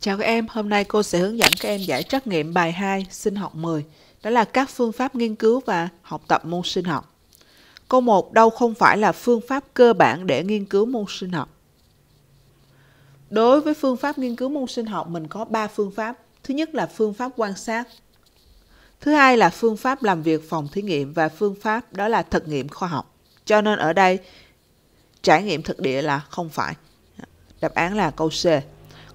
Chào các em, hôm nay cô sẽ hướng dẫn các em giải trắc nghiệm bài 2 sinh học 10. Đó là các phương pháp nghiên cứu và học tập môn sinh học. Câu 1 đâu không phải là phương pháp cơ bản để nghiên cứu môn sinh học. Đối với phương pháp nghiên cứu môn sinh học mình có 3 phương pháp. Thứ nhất là phương pháp quan sát. Thứ hai là phương pháp làm việc phòng thí nghiệm và phương pháp đó là thực nghiệm khoa học. Cho nên ở đây trải nghiệm thực địa là không phải. Đáp án là câu C.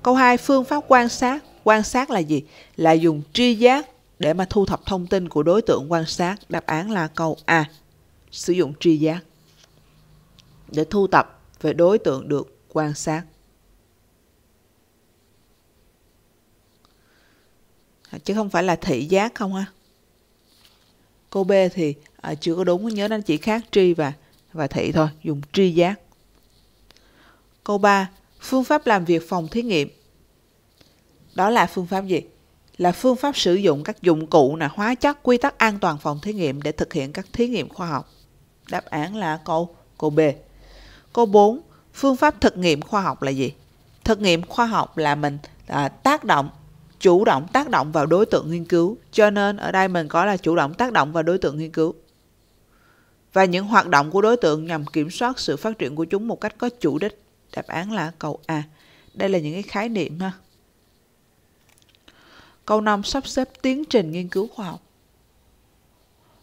Câu 2, phương pháp quan sát. Quan sát là gì? Là dùng tri giác để mà thu thập thông tin của đối tượng quan sát. Đáp án là câu A. Sử dụng tri giác để thu thập về đối tượng được quan sát. Chứ không phải là thị giác không ha. Cô B thì à, chưa có đúng nhớ nó chỉ khác tri và và thị thôi, dùng tri giác. Câu 3, phương pháp làm việc phòng thí nghiệm đó là phương pháp gì là phương pháp sử dụng các dụng cụ là hóa chất quy tắc an toàn phòng thí nghiệm để thực hiện các thí nghiệm khoa học đáp án là câu câu b câu 4 phương pháp thực nghiệm khoa học là gì thực nghiệm khoa học là mình à, tác động chủ động tác động vào đối tượng nghiên cứu cho nên ở đây mình có là chủ động tác động vào đối tượng nghiên cứu và những hoạt động của đối tượng nhằm kiểm soát sự phát triển của chúng một cách có chủ đích Đáp án là câu A. Đây là những cái khái niệm ha. Câu 5 sắp xếp tiến trình nghiên cứu khoa học.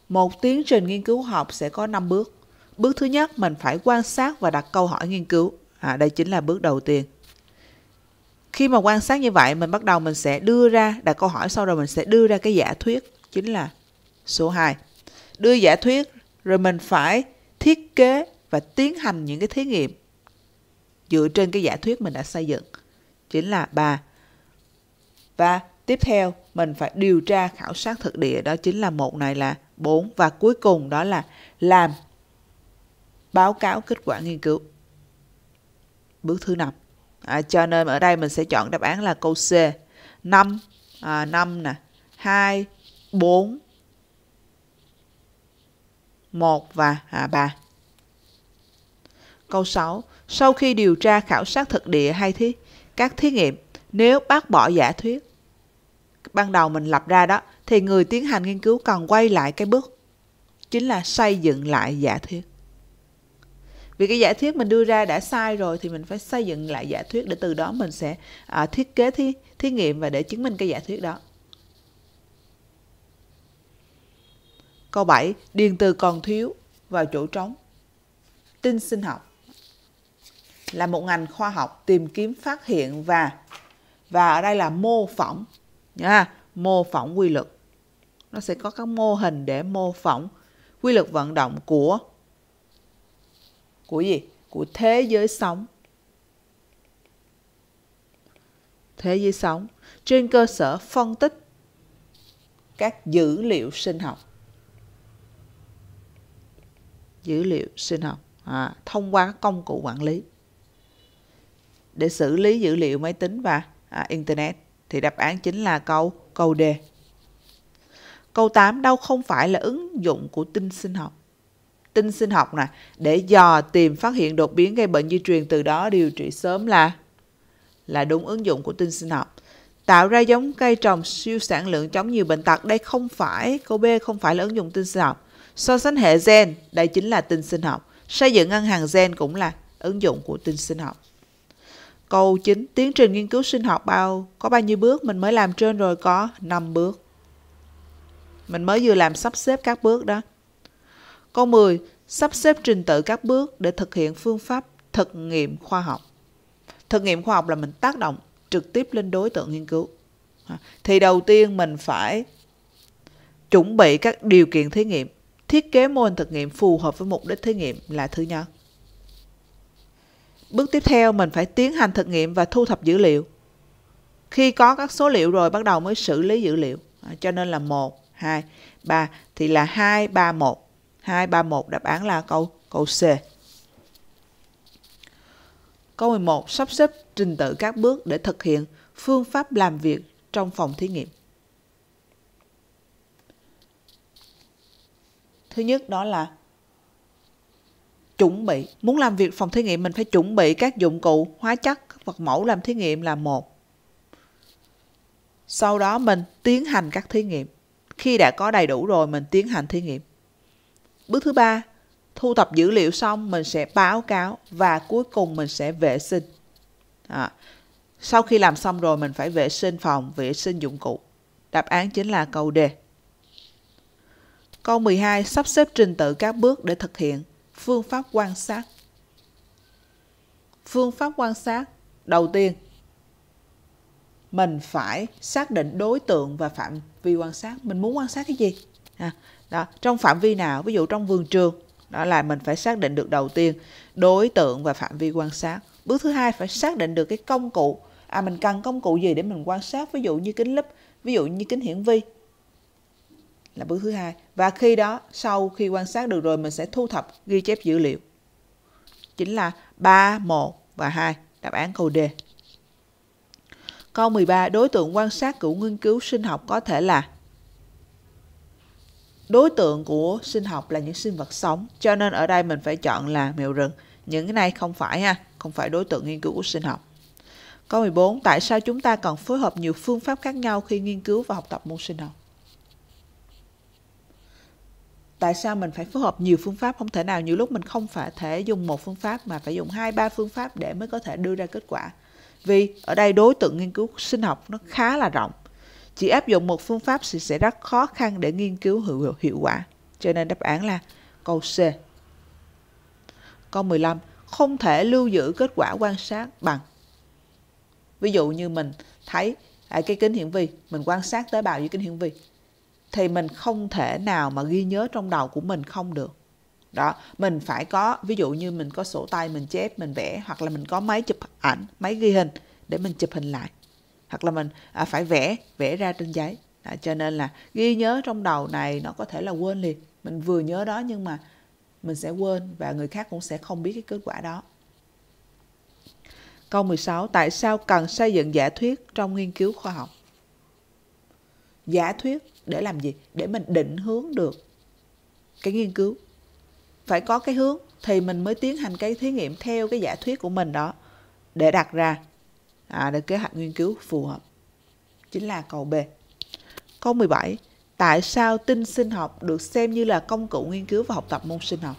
Một tiến trình nghiên cứu khoa học sẽ có 5 bước. Bước thứ nhất, mình phải quan sát và đặt câu hỏi nghiên cứu. À, đây chính là bước đầu tiên. Khi mà quan sát như vậy, mình bắt đầu mình sẽ đưa ra, đặt câu hỏi sau rồi mình sẽ đưa ra cái giả thuyết, chính là số 2. Đưa giả thuyết, rồi mình phải thiết kế và tiến hành những cái thí nghiệm dựa trên cái giả thuyết mình đã xây dựng chính là ba và tiếp theo mình phải điều tra khảo sát thực địa đó chính là một này là bốn và cuối cùng đó là làm báo cáo kết quả nghiên cứu bước thứ năm à, cho nên ở đây mình sẽ chọn đáp án là câu C năm à, 5 nè hai bốn một và à, câu sáu sau khi điều tra khảo sát thực địa hay thí, các thí nghiệm, nếu bác bỏ giả thuyết ban đầu mình lập ra đó, thì người tiến hành nghiên cứu cần quay lại cái bước chính là xây dựng lại giả thuyết. Vì cái giả thuyết mình đưa ra đã sai rồi thì mình phải xây dựng lại giả thuyết để từ đó mình sẽ à, thiết kế thí, thí nghiệm và để chứng minh cái giả thuyết đó. Câu 7. Điền từ còn thiếu vào chỗ trống. Tin sinh học là một ngành khoa học tìm kiếm phát hiện và và ở đây là mô phỏng nha, mô phỏng quy luật. Nó sẽ có các mô hình để mô phỏng quy luật vận động của của gì? Của thế giới sống. Thế giới sống trên cơ sở phân tích các dữ liệu sinh học. Dữ liệu sinh học à, thông qua các công cụ quản lý để xử lý dữ liệu máy tính và à, Internet? Thì đáp án chính là câu câu D. Câu 8 đâu không phải là ứng dụng của tinh sinh học. Tinh sinh học nè, để dò tìm phát hiện đột biến gây bệnh di truyền từ đó điều trị sớm là là đúng ứng dụng của tinh sinh học. Tạo ra giống cây trồng siêu sản lượng chống nhiều bệnh tật. Đây không phải, câu B không phải là ứng dụng tinh sinh học. So sánh hệ gen, đây chính là tinh sinh học. Xây dựng ngân hàng gen cũng là ứng dụng của tinh sinh học. Câu 9. Tiến trình nghiên cứu sinh học bao có bao nhiêu bước? Mình mới làm trên rồi có 5 bước. Mình mới vừa làm sắp xếp các bước đó. Câu 10. Sắp xếp trình tự các bước để thực hiện phương pháp thực nghiệm khoa học. Thực nghiệm khoa học là mình tác động trực tiếp lên đối tượng nghiên cứu. À, thì đầu tiên mình phải chuẩn bị các điều kiện thí nghiệm, thiết kế mô hình thực nghiệm phù hợp với mục đích thí nghiệm là thứ nhất. Bước tiếp theo mình phải tiến hành thực nghiệm và thu thập dữ liệu. Khi có các số liệu rồi bắt đầu mới xử lý dữ liệu. À, cho nên là 1, 2, 3 thì là 2, 3, 1. 2, 3, 1 đáp án là câu câu C. Câu 11 sắp xếp trình tự các bước để thực hiện phương pháp làm việc trong phòng thí nghiệm. Thứ nhất đó là chuẩn bị muốn làm việc phòng thí nghiệm mình phải chuẩn bị các dụng cụ hóa chất vật mẫu làm thí nghiệm là một sau đó mình tiến hành các thí nghiệm khi đã có đầy đủ rồi mình tiến hành thí nghiệm bước thứ ba thu thập dữ liệu xong mình sẽ báo cáo và cuối cùng mình sẽ vệ sinh à, sau khi làm xong rồi mình phải vệ sinh phòng vệ sinh dụng cụ đáp án chính là câu d câu 12 sắp xếp trình tự các bước để thực hiện phương pháp quan sát phương pháp quan sát đầu tiên mình phải xác định đối tượng và phạm vi quan sát mình muốn quan sát cái gì à, đó trong phạm vi nào ví dụ trong vườn trường đó là mình phải xác định được đầu tiên đối tượng và phạm vi quan sát bước thứ hai phải xác định được cái công cụ à mình cần công cụ gì để mình quan sát ví dụ như kính lúp ví dụ như kính hiển vi là bước thứ hai và khi đó sau khi quan sát được rồi mình sẽ thu thập ghi chép dữ liệu chính là 3, 1 và 2 đáp án câu D câu 13 đối tượng quan sát của nghiên cứu sinh học có thể là đối tượng của sinh học là những sinh vật sống cho nên ở đây mình phải chọn là mèo rừng những cái này không phải ha không phải đối tượng nghiên cứu của sinh học câu 14 tại sao chúng ta cần phối hợp nhiều phương pháp khác nhau khi nghiên cứu và học tập môn sinh học tại sao mình phải phối hợp nhiều phương pháp không thể nào nhiều lúc mình không phải thể dùng một phương pháp mà phải dùng hai ba phương pháp để mới có thể đưa ra kết quả vì ở đây đối tượng nghiên cứu sinh học nó khá là rộng chỉ áp dụng một phương pháp thì sẽ rất khó khăn để nghiên cứu hiệu, hiệu quả cho nên đáp án là câu C câu 15 không thể lưu giữ kết quả quan sát bằng ví dụ như mình thấy à, cái kính hiển vi mình quan sát tế bào dưới kính hiển vi thì mình không thể nào mà ghi nhớ trong đầu của mình không được đó mình phải có ví dụ như mình có sổ tay mình chép mình vẽ hoặc là mình có máy chụp ảnh máy ghi hình để mình chụp hình lại hoặc là mình à, phải vẽ vẽ ra trên giấy đó, cho nên là ghi nhớ trong đầu này nó có thể là quên liền mình vừa nhớ đó nhưng mà mình sẽ quên và người khác cũng sẽ không biết cái kết quả đó Câu 16. Tại sao cần xây dựng giả thuyết trong nghiên cứu khoa học? giả thuyết để làm gì để mình định hướng được cái nghiên cứu phải có cái hướng thì mình mới tiến hành cái thí nghiệm theo cái giả thuyết của mình đó để đặt ra à, để kế hoạch nghiên cứu phù hợp chính là cầu B câu 17 tại sao tinh sinh học được xem như là công cụ nghiên cứu và học tập môn sinh học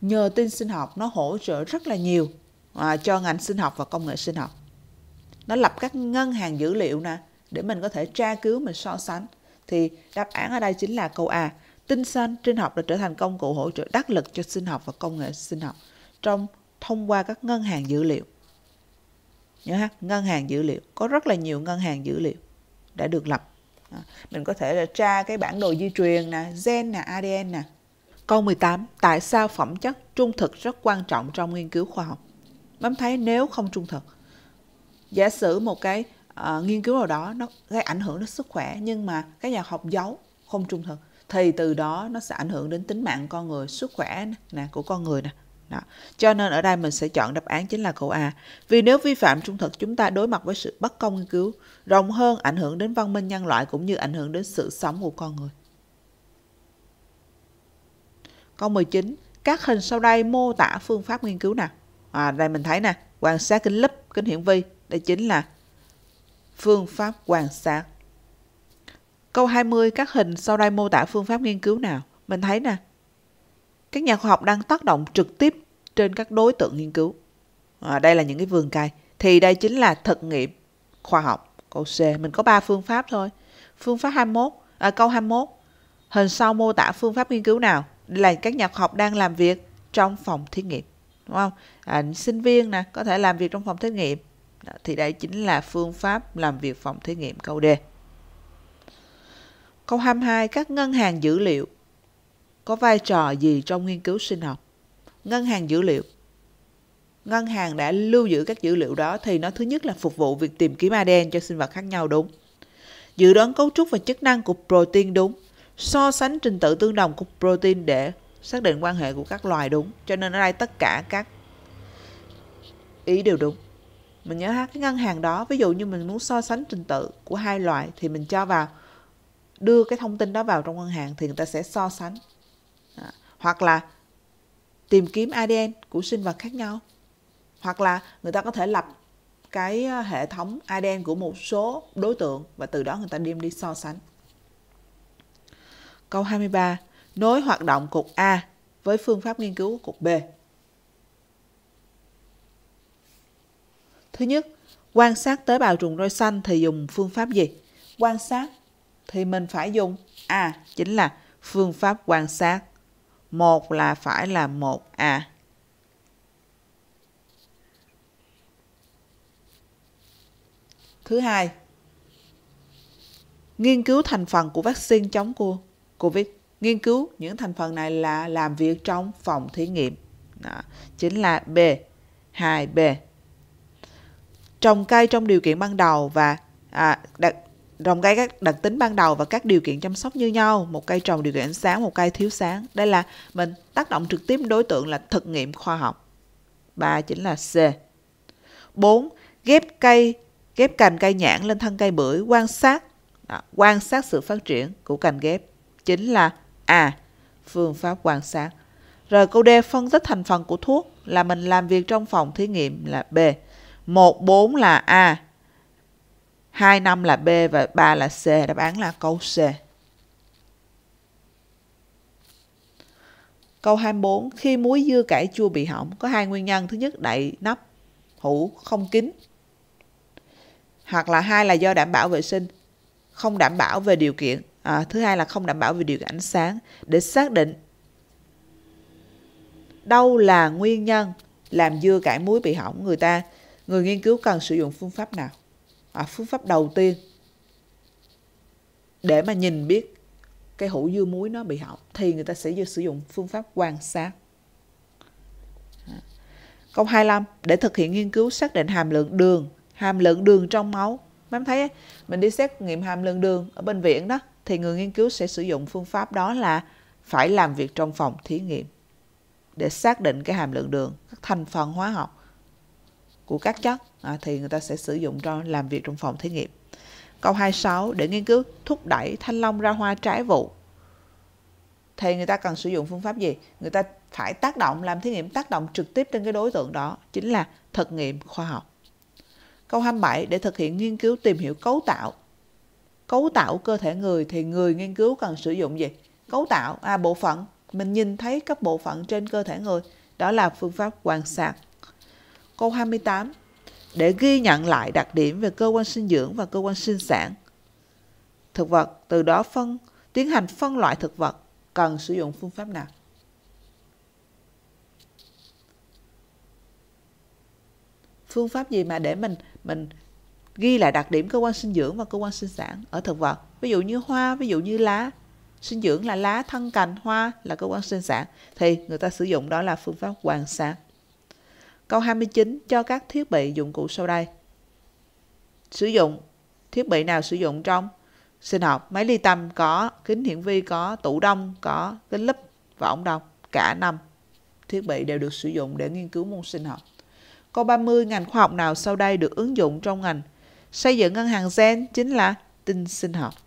nhờ tin sinh học nó hỗ trợ rất là nhiều à, cho ngành sinh học và công nghệ sinh học nó lập các ngân hàng dữ liệu nè để mình có thể tra cứu mình so sánh thì đáp án ở đây chính là câu A tinh xanh trên học đã trở thành công cụ hỗ trợ đắc lực cho sinh học và công nghệ sinh học trong thông qua các ngân hàng dữ liệu nhớ ha ngân hàng dữ liệu có rất là nhiều ngân hàng dữ liệu đã được lập à, mình có thể là tra cái bản đồ di truyền nè gen nè ADN nè câu 18 tại sao phẩm chất trung thực rất quan trọng trong nghiên cứu khoa học bấm thấy nếu không trung thực giả sử một cái uh, nghiên cứu nào đó nó gây ảnh hưởng đến sức khỏe nhưng mà các nhà học giấu không trung thực thì từ đó nó sẽ ảnh hưởng đến tính mạng con người sức khỏe nè của con người nè đó. Cho nên ở đây mình sẽ chọn đáp án chính là câu A. Vì nếu vi phạm trung thực chúng ta đối mặt với sự bất công nghiên cứu, rộng hơn ảnh hưởng đến văn minh nhân loại cũng như ảnh hưởng đến sự sống của con người. Câu 19. Các hình sau đây mô tả phương pháp nghiên cứu nào? À, đây mình thấy nè, quan sát kính lúp, kính hiển vi. Đây chính là Phương pháp quan sát Câu 20 các hình sau đây mô tả phương pháp nghiên cứu nào. Mình thấy nè, các nhà khoa học đang tác động trực tiếp trên các đối tượng nghiên cứu. À, đây là những cái vườn cây. Thì đây chính là thực nghiệm khoa học. Câu C, mình có 3 phương pháp thôi. Phương pháp 21, à, câu 21, hình sau mô tả phương pháp nghiên cứu nào. Đây là các nhà khoa học đang làm việc trong phòng thí nghiệm. Đúng không? À, sinh viên nè, có thể làm việc trong phòng thí nghiệm thì đây chính là phương pháp làm việc phòng thí nghiệm câu D. Câu 22. Các ngân hàng dữ liệu có vai trò gì trong nghiên cứu sinh học? Ngân hàng dữ liệu. Ngân hàng đã lưu giữ các dữ liệu đó thì nó thứ nhất là phục vụ việc tìm kiếm ADN cho sinh vật khác nhau đúng. Dự đoán cấu trúc và chức năng của protein đúng. So sánh trình tự tương đồng của protein để xác định quan hệ của các loài đúng. Cho nên ở đây tất cả các ý đều đúng mình nhớ ha cái ngân hàng đó ví dụ như mình muốn so sánh trình tự của hai loại thì mình cho vào đưa cái thông tin đó vào trong ngân hàng thì người ta sẽ so sánh à, hoặc là tìm kiếm ADN của sinh vật khác nhau hoặc là người ta có thể lập cái à, hệ thống ADN của một số đối tượng và từ đó người ta đem đi so sánh. Câu 23. Nối hoạt động cục A với phương pháp nghiên cứu của cục B. Thứ nhất, quan sát tế bào trùng roi xanh thì dùng phương pháp gì? Quan sát thì mình phải dùng à chính là phương pháp quan sát. Một là phải là một à. Thứ hai, nghiên cứu thành phần của vaccine chống COVID. Nghiên cứu những thành phần này là làm việc trong phòng thí nghiệm. Đó, chính là B, 2B trồng cây trong điều kiện ban đầu và à, đặc, trồng cây các đặc tính ban đầu và các điều kiện chăm sóc như nhau một cây trồng điều kiện ánh sáng một cây thiếu sáng đây là mình tác động trực tiếp đối tượng là thực nghiệm khoa học ba chính là c 4. ghép cây ghép cành cây nhãn lên thân cây bưởi quan sát đó, à, quan sát sự phát triển của cành ghép chính là a phương pháp quan sát rồi câu d phân tích thành phần của thuốc là mình làm việc trong phòng thí nghiệm là b 1, 4 là A, 2, 5 là B và 3 là C. Đáp án là câu C. Câu 24. Khi muối dưa cải chua bị hỏng, có hai nguyên nhân. Thứ nhất, đậy nắp hũ không kín. Hoặc là hai là do đảm bảo vệ sinh, không đảm bảo về điều kiện. À, thứ hai là không đảm bảo về điều kiện ánh sáng. Để xác định đâu là nguyên nhân làm dưa cải muối bị hỏng người ta người nghiên cứu cần sử dụng phương pháp nào à, phương pháp đầu tiên để mà nhìn biết cái hũ dưa muối nó bị hỏng thì người ta sẽ sử dụng phương pháp quan sát câu 25 để thực hiện nghiên cứu xác định hàm lượng đường hàm lượng đường trong máu mấy em thấy mình đi xét nghiệm hàm lượng đường ở bệnh viện đó thì người nghiên cứu sẽ sử dụng phương pháp đó là phải làm việc trong phòng thí nghiệm để xác định cái hàm lượng đường các thành phần hóa học của các chất à, thì người ta sẽ sử dụng cho làm việc trong phòng thí nghiệm. Câu 26 để nghiên cứu thúc đẩy thanh long ra hoa trái vụ thì người ta cần sử dụng phương pháp gì? Người ta phải tác động làm thí nghiệm tác động trực tiếp trên cái đối tượng đó chính là thực nghiệm khoa học. Câu 27 để thực hiện nghiên cứu tìm hiểu cấu tạo cấu tạo cơ thể người thì người nghiên cứu cần sử dụng gì? Cấu tạo à bộ phận mình nhìn thấy các bộ phận trên cơ thể người đó là phương pháp quan sát câu 28 để ghi nhận lại đặc điểm về cơ quan sinh dưỡng và cơ quan sinh sản. Thực vật, từ đó phân tiến hành phân loại thực vật cần sử dụng phương pháp nào? Phương pháp gì mà để mình mình ghi lại đặc điểm cơ quan sinh dưỡng và cơ quan sinh sản ở thực vật. Ví dụ như hoa, ví dụ như lá. Sinh dưỡng là lá, thân cành, hoa là cơ quan sinh sản. Thì người ta sử dụng đó là phương pháp quan sát. Câu 29 cho các thiết bị dụng cụ sau đây. Sử dụng. Thiết bị nào sử dụng trong sinh học? Máy ly tâm có, kính hiển vi có, tủ đông có, kính lúp và ống đông. Cả năm thiết bị đều được sử dụng để nghiên cứu môn sinh học. Câu 30 ngành khoa học nào sau đây được ứng dụng trong ngành? Xây dựng ngân hàng gen chính là tinh sinh học.